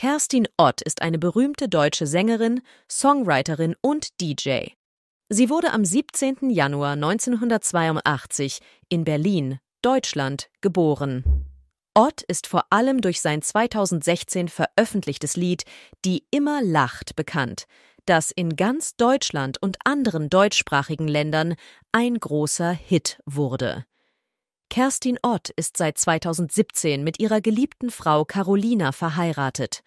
Kerstin Ott ist eine berühmte deutsche Sängerin, Songwriterin und DJ. Sie wurde am 17. Januar 1982 in Berlin, Deutschland, geboren. Ott ist vor allem durch sein 2016 veröffentlichtes Lied Die immer lacht bekannt, das in ganz Deutschland und anderen deutschsprachigen Ländern ein großer Hit wurde. Kerstin Ott ist seit 2017 mit ihrer geliebten Frau Carolina verheiratet.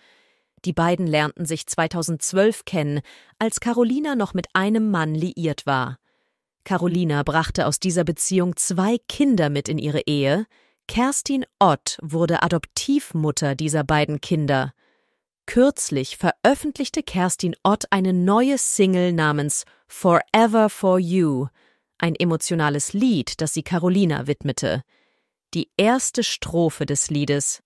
Die beiden lernten sich 2012 kennen, als Carolina noch mit einem Mann liiert war. Carolina brachte aus dieser Beziehung zwei Kinder mit in ihre Ehe. Kerstin Ott wurde Adoptivmutter dieser beiden Kinder. Kürzlich veröffentlichte Kerstin Ott eine neue Single namens Forever for You ein emotionales Lied, das sie Carolina widmete. Die erste Strophe des Liedes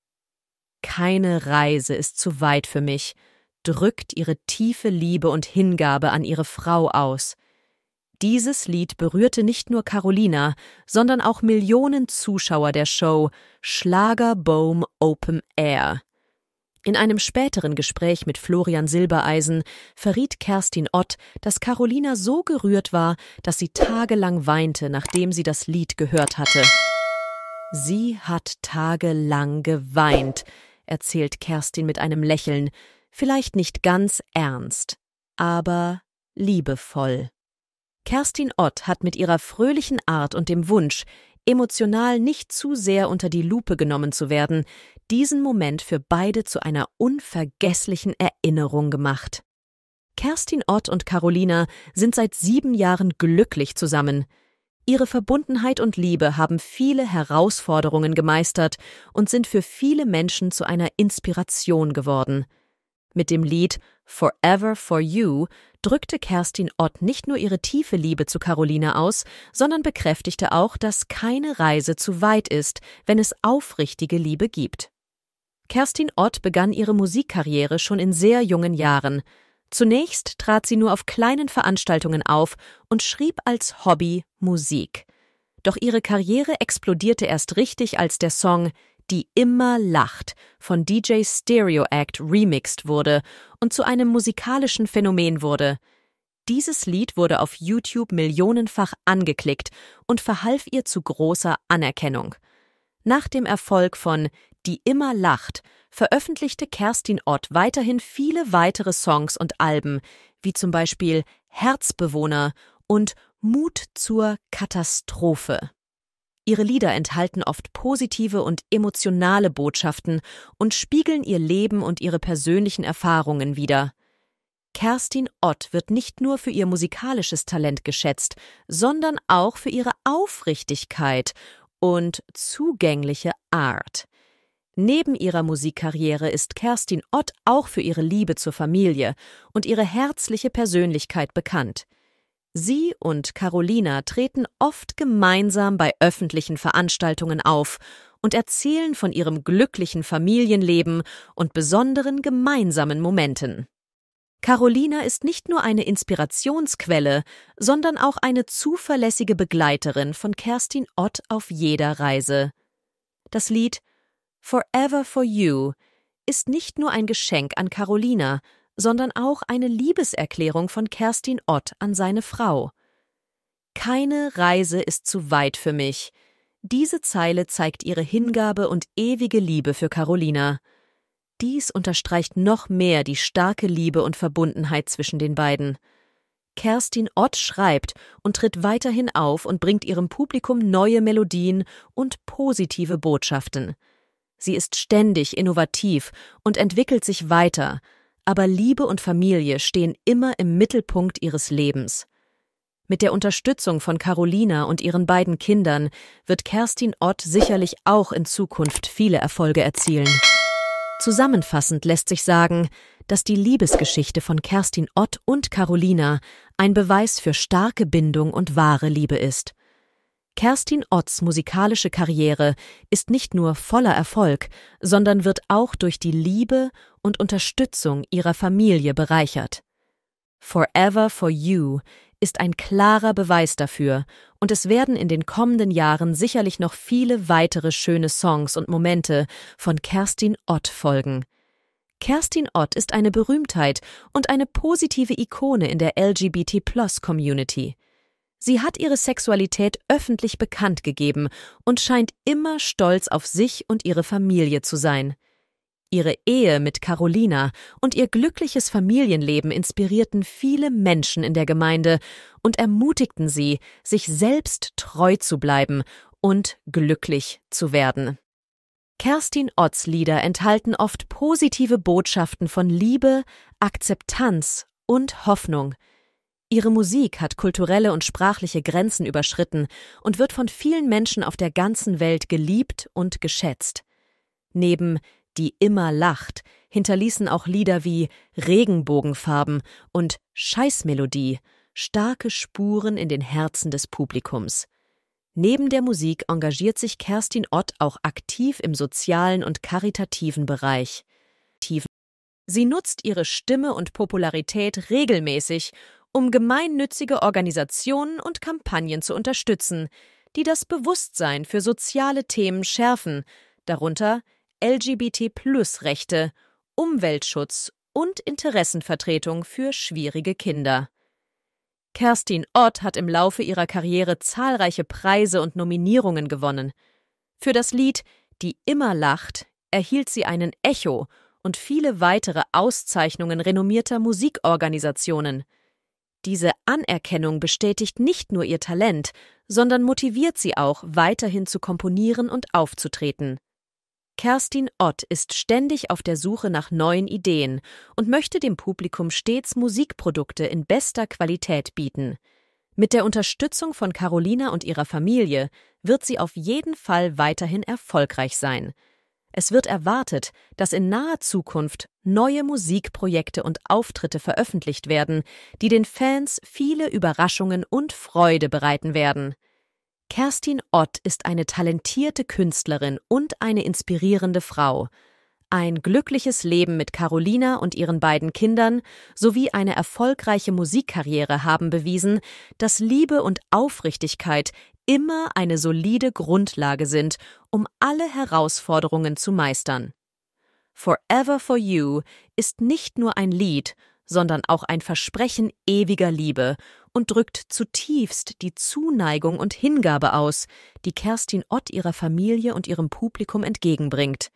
Keine Reise ist zu weit für mich, drückt ihre tiefe Liebe und Hingabe an ihre Frau aus. Dieses Lied berührte nicht nur Carolina, sondern auch Millionen Zuschauer der Show Schlagerboom Open Air. In einem späteren Gespräch mit Florian Silbereisen verriet Kerstin Ott, dass Carolina so gerührt war, dass sie tagelang weinte, nachdem sie das Lied gehört hatte. Sie hat tagelang geweint, erzählt Kerstin mit einem Lächeln, vielleicht nicht ganz ernst, aber liebevoll. Kerstin Ott hat mit ihrer fröhlichen Art und dem Wunsch, emotional nicht zu sehr unter die Lupe genommen zu werden, diesen Moment für beide zu einer unvergesslichen Erinnerung gemacht. Kerstin Ott und Carolina sind seit sieben Jahren glücklich zusammen. Ihre Verbundenheit und Liebe haben viele Herausforderungen gemeistert und sind für viele Menschen zu einer Inspiration geworden. Mit dem Lied Forever for You drückte Kerstin Ott nicht nur ihre tiefe Liebe zu Carolina aus, sondern bekräftigte auch, dass keine Reise zu weit ist, wenn es aufrichtige Liebe gibt. Kerstin Ott begann ihre Musikkarriere schon in sehr jungen Jahren. Zunächst trat sie nur auf kleinen Veranstaltungen auf und schrieb als Hobby Musik. Doch ihre Karriere explodierte erst richtig, als der Song die immer lacht, von DJ Stereo Act remixed wurde und zu einem musikalischen Phänomen wurde. Dieses Lied wurde auf YouTube millionenfach angeklickt und verhalf ihr zu großer Anerkennung. Nach dem Erfolg von Die immer lacht veröffentlichte Kerstin Ott weiterhin viele weitere Songs und Alben, wie zum Beispiel Herzbewohner und Mut zur Katastrophe. Ihre Lieder enthalten oft positive und emotionale Botschaften und spiegeln ihr Leben und ihre persönlichen Erfahrungen wider. Kerstin Ott wird nicht nur für ihr musikalisches Talent geschätzt, sondern auch für ihre Aufrichtigkeit und zugängliche Art. Neben ihrer Musikkarriere ist Kerstin Ott auch für ihre Liebe zur Familie und ihre herzliche Persönlichkeit bekannt. Sie und Carolina treten oft gemeinsam bei öffentlichen Veranstaltungen auf und erzählen von ihrem glücklichen Familienleben und besonderen gemeinsamen Momenten. Carolina ist nicht nur eine Inspirationsquelle, sondern auch eine zuverlässige Begleiterin von Kerstin Ott auf jeder Reise. Das Lied Forever for You ist nicht nur ein Geschenk an Carolina, sondern auch eine Liebeserklärung von Kerstin Ott an seine Frau. Keine Reise ist zu weit für mich. Diese Zeile zeigt ihre Hingabe und ewige Liebe für Carolina. Dies unterstreicht noch mehr die starke Liebe und Verbundenheit zwischen den beiden. Kerstin Ott schreibt und tritt weiterhin auf und bringt ihrem Publikum neue Melodien und positive Botschaften. Sie ist ständig innovativ und entwickelt sich weiter, aber Liebe und Familie stehen immer im Mittelpunkt ihres Lebens. Mit der Unterstützung von Carolina und ihren beiden Kindern wird Kerstin Ott sicherlich auch in Zukunft viele Erfolge erzielen. Zusammenfassend lässt sich sagen, dass die Liebesgeschichte von Kerstin Ott und Carolina ein Beweis für starke Bindung und wahre Liebe ist. Kerstin Otts musikalische Karriere ist nicht nur voller Erfolg, sondern wird auch durch die Liebe und Unterstützung ihrer Familie bereichert. Forever for You ist ein klarer Beweis dafür, und es werden in den kommenden Jahren sicherlich noch viele weitere schöne Songs und Momente von Kerstin Ott folgen. Kerstin Ott ist eine Berühmtheit und eine positive Ikone in der LGBT-Plus-Community. Sie hat ihre Sexualität öffentlich bekannt gegeben und scheint immer stolz auf sich und ihre Familie zu sein. Ihre Ehe mit Carolina und ihr glückliches Familienleben inspirierten viele Menschen in der Gemeinde und ermutigten sie, sich selbst treu zu bleiben und glücklich zu werden. Kerstin Otts Lieder enthalten oft positive Botschaften von Liebe, Akzeptanz und Hoffnung – Ihre Musik hat kulturelle und sprachliche Grenzen überschritten und wird von vielen Menschen auf der ganzen Welt geliebt und geschätzt. Neben Die immer lacht hinterließen auch Lieder wie Regenbogenfarben und Scheißmelodie starke Spuren in den Herzen des Publikums. Neben der Musik engagiert sich Kerstin Ott auch aktiv im sozialen und karitativen Bereich. Sie nutzt ihre Stimme und Popularität regelmäßig, um gemeinnützige Organisationen und Kampagnen zu unterstützen, die das Bewusstsein für soziale Themen schärfen, darunter LGBT-Plus-Rechte, Umweltschutz und Interessenvertretung für schwierige Kinder. Kerstin Ott hat im Laufe ihrer Karriere zahlreiche Preise und Nominierungen gewonnen. Für das Lied Die immer lacht erhielt sie einen Echo und viele weitere Auszeichnungen renommierter Musikorganisationen – diese Anerkennung bestätigt nicht nur ihr Talent, sondern motiviert sie auch, weiterhin zu komponieren und aufzutreten. Kerstin Ott ist ständig auf der Suche nach neuen Ideen und möchte dem Publikum stets Musikprodukte in bester Qualität bieten. Mit der Unterstützung von Carolina und ihrer Familie wird sie auf jeden Fall weiterhin erfolgreich sein. Es wird erwartet, dass in naher Zukunft neue Musikprojekte und Auftritte veröffentlicht werden, die den Fans viele Überraschungen und Freude bereiten werden. Kerstin Ott ist eine talentierte Künstlerin und eine inspirierende Frau. Ein glückliches Leben mit Carolina und ihren beiden Kindern sowie eine erfolgreiche Musikkarriere haben bewiesen, dass Liebe und Aufrichtigkeit immer eine solide Grundlage sind, um alle Herausforderungen zu meistern. Forever for You ist nicht nur ein Lied, sondern auch ein Versprechen ewiger Liebe und drückt zutiefst die Zuneigung und Hingabe aus, die Kerstin Ott ihrer Familie und ihrem Publikum entgegenbringt.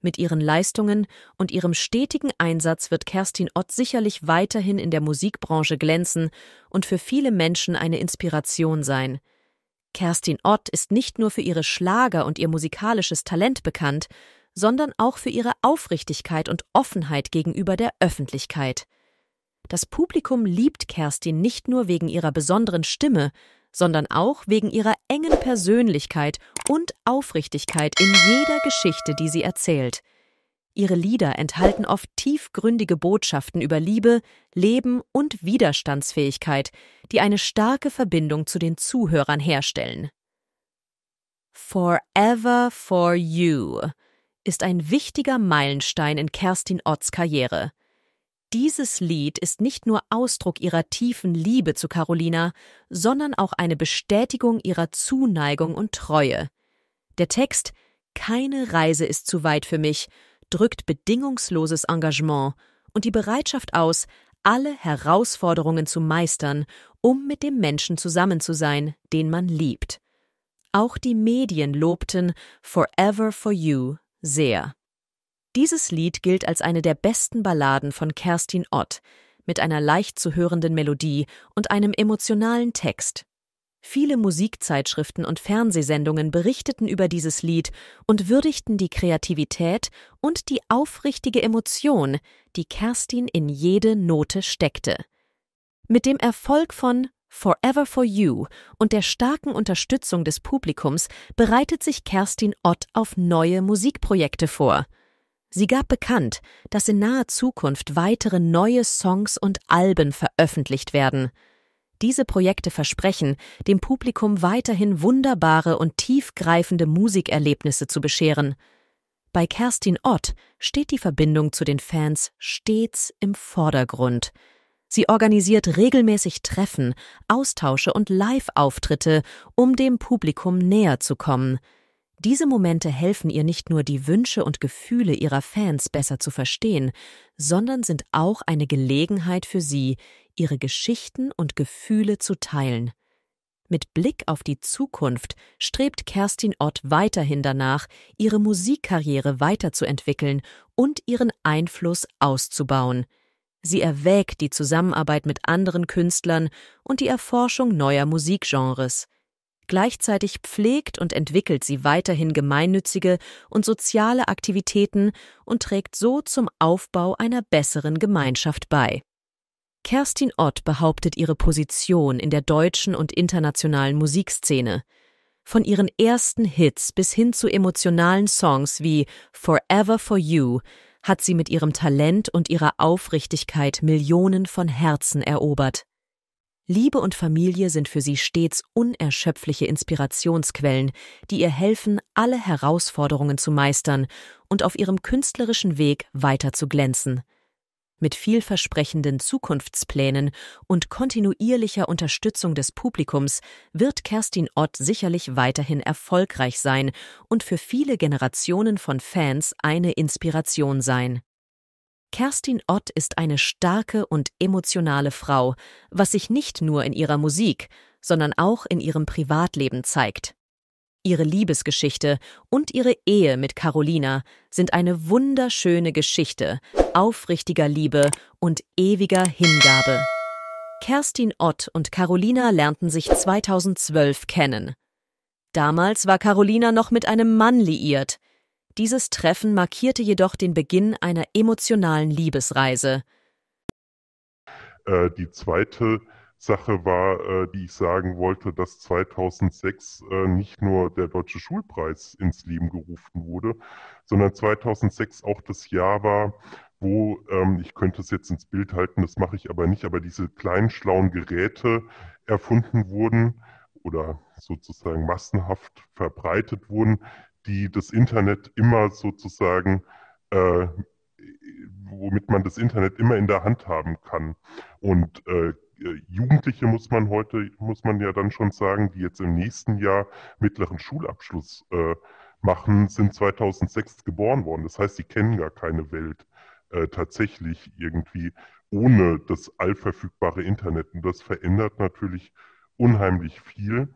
Mit ihren Leistungen und ihrem stetigen Einsatz wird Kerstin Ott sicherlich weiterhin in der Musikbranche glänzen und für viele Menschen eine Inspiration sein. Kerstin Ott ist nicht nur für ihre Schlager und ihr musikalisches Talent bekannt, sondern auch für ihre Aufrichtigkeit und Offenheit gegenüber der Öffentlichkeit. Das Publikum liebt Kerstin nicht nur wegen ihrer besonderen Stimme, sondern auch wegen ihrer engen Persönlichkeit und Aufrichtigkeit in jeder Geschichte, die sie erzählt. Ihre Lieder enthalten oft tiefgründige Botschaften über Liebe, Leben und Widerstandsfähigkeit, die eine starke Verbindung zu den Zuhörern herstellen. Forever for You ist ein wichtiger Meilenstein in Kerstin Otts Karriere. Dieses Lied ist nicht nur Ausdruck ihrer tiefen Liebe zu Carolina, sondern auch eine Bestätigung ihrer Zuneigung und Treue. Der Text Keine Reise ist zu weit für mich drückt bedingungsloses Engagement und die Bereitschaft aus, alle Herausforderungen zu meistern, um mit dem Menschen zusammen zu sein, den man liebt. Auch die Medien lobten Forever for You sehr. Dieses Lied gilt als eine der besten Balladen von Kerstin Ott, mit einer leicht zu hörenden Melodie und einem emotionalen Text. Viele Musikzeitschriften und Fernsehsendungen berichteten über dieses Lied und würdigten die Kreativität und die aufrichtige Emotion, die Kerstin in jede Note steckte. Mit dem Erfolg von Forever for You und der starken Unterstützung des Publikums bereitet sich Kerstin Ott auf neue Musikprojekte vor. Sie gab bekannt, dass in naher Zukunft weitere neue Songs und Alben veröffentlicht werden. Diese Projekte versprechen, dem Publikum weiterhin wunderbare und tiefgreifende Musikerlebnisse zu bescheren. Bei Kerstin Ott steht die Verbindung zu den Fans stets im Vordergrund. Sie organisiert regelmäßig Treffen, Austausche und Live-Auftritte, um dem Publikum näher zu kommen. Diese Momente helfen ihr nicht nur, die Wünsche und Gefühle ihrer Fans besser zu verstehen, sondern sind auch eine Gelegenheit für sie, ihre Geschichten und Gefühle zu teilen. Mit Blick auf die Zukunft strebt Kerstin Ott weiterhin danach, ihre Musikkarriere weiterzuentwickeln und ihren Einfluss auszubauen. Sie erwägt die Zusammenarbeit mit anderen Künstlern und die Erforschung neuer Musikgenres. Gleichzeitig pflegt und entwickelt sie weiterhin gemeinnützige und soziale Aktivitäten und trägt so zum Aufbau einer besseren Gemeinschaft bei. Kerstin Ott behauptet ihre Position in der deutschen und internationalen Musikszene. Von ihren ersten Hits bis hin zu emotionalen Songs wie Forever for You hat sie mit ihrem Talent und ihrer Aufrichtigkeit Millionen von Herzen erobert. Liebe und Familie sind für sie stets unerschöpfliche Inspirationsquellen, die ihr helfen, alle Herausforderungen zu meistern und auf ihrem künstlerischen Weg weiter zu glänzen mit vielversprechenden Zukunftsplänen und kontinuierlicher Unterstützung des Publikums wird Kerstin Ott sicherlich weiterhin erfolgreich sein und für viele Generationen von Fans eine Inspiration sein. Kerstin Ott ist eine starke und emotionale Frau, was sich nicht nur in ihrer Musik, sondern auch in ihrem Privatleben zeigt. Ihre Liebesgeschichte und ihre Ehe mit Carolina sind eine wunderschöne Geschichte, aufrichtiger Liebe und ewiger Hingabe. Kerstin Ott und Carolina lernten sich 2012 kennen. Damals war Carolina noch mit einem Mann liiert. Dieses Treffen markierte jedoch den Beginn einer emotionalen Liebesreise. Äh, die zweite Sache war, äh, die ich sagen wollte, dass 2006 äh, nicht nur der Deutsche Schulpreis ins Leben gerufen wurde, sondern 2006 auch das Jahr war, wo, ähm, ich könnte es jetzt ins Bild halten, das mache ich aber nicht, aber diese kleinen schlauen Geräte erfunden wurden oder sozusagen massenhaft verbreitet wurden, die das Internet immer sozusagen, äh, womit man das Internet immer in der Hand haben kann. Und äh, Jugendliche muss man heute, muss man ja dann schon sagen, die jetzt im nächsten Jahr mittleren Schulabschluss äh, machen, sind 2006 geboren worden. Das heißt, sie kennen gar keine Welt. Äh, tatsächlich irgendwie ohne das allverfügbare Internet. Und das verändert natürlich unheimlich viel.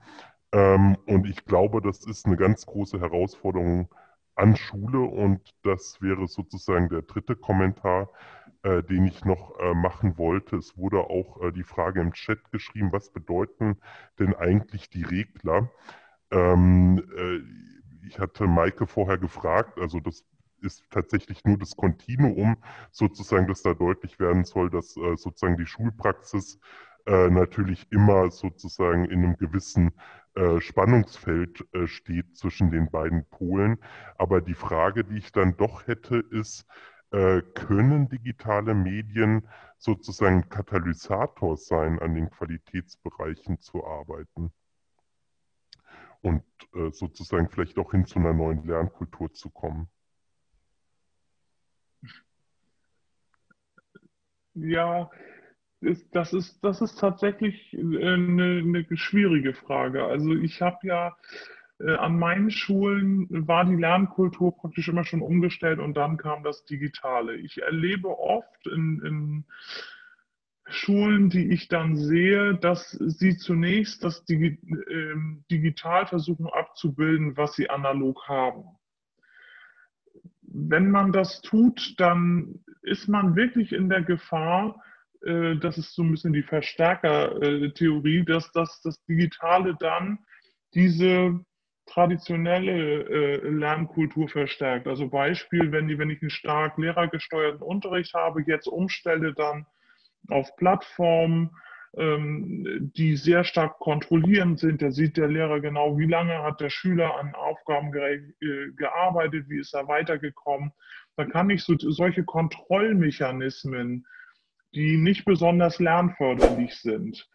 Ähm, und ich glaube, das ist eine ganz große Herausforderung an Schule. Und das wäre sozusagen der dritte Kommentar, äh, den ich noch äh, machen wollte. Es wurde auch äh, die Frage im Chat geschrieben, was bedeuten denn eigentlich die Regler? Ähm, äh, ich hatte Maike vorher gefragt, also das ist tatsächlich nur das Kontinuum sozusagen, dass da deutlich werden soll, dass äh, sozusagen die Schulpraxis äh, natürlich immer sozusagen in einem gewissen äh, Spannungsfeld äh, steht zwischen den beiden Polen. Aber die Frage, die ich dann doch hätte, ist, äh, können digitale Medien sozusagen Katalysator sein, an den Qualitätsbereichen zu arbeiten? und äh, sozusagen vielleicht auch hin zu einer neuen Lernkultur zu kommen. Ja, ist, das ist, das ist tatsächlich eine, äh, eine schwierige Frage. Also ich habe ja äh, an meinen Schulen war die Lernkultur praktisch immer schon umgestellt und dann kam das Digitale. Ich erlebe oft in, in Schulen, die ich dann sehe, dass sie zunächst das Digi äh, digital versuchen abzubilden, was sie analog haben. Wenn man das tut, dann ist man wirklich in der Gefahr, äh, das ist so ein bisschen die Verstärker-Theorie, dass, dass das Digitale dann diese traditionelle äh, Lernkultur verstärkt. Also Beispiel, wenn, die, wenn ich einen stark lehrergesteuerten Unterricht habe, jetzt umstelle dann auf Plattformen, ähm, die sehr stark kontrollierend sind. Da sieht der Lehrer genau, wie lange hat der Schüler an Aufgaben äh, gearbeitet, wie ist er weitergekommen. Da kann ich so, solche Kontrollmechanismen, die nicht besonders lernförderlich sind,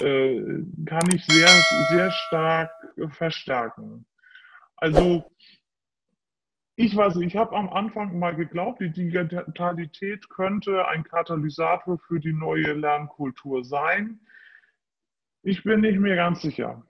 äh, kann ich sehr, sehr stark verstärken. Also ich weiß nicht, ich habe am Anfang mal geglaubt, die Digitalität könnte ein Katalysator für die neue Lernkultur sein. Ich bin nicht mehr ganz sicher.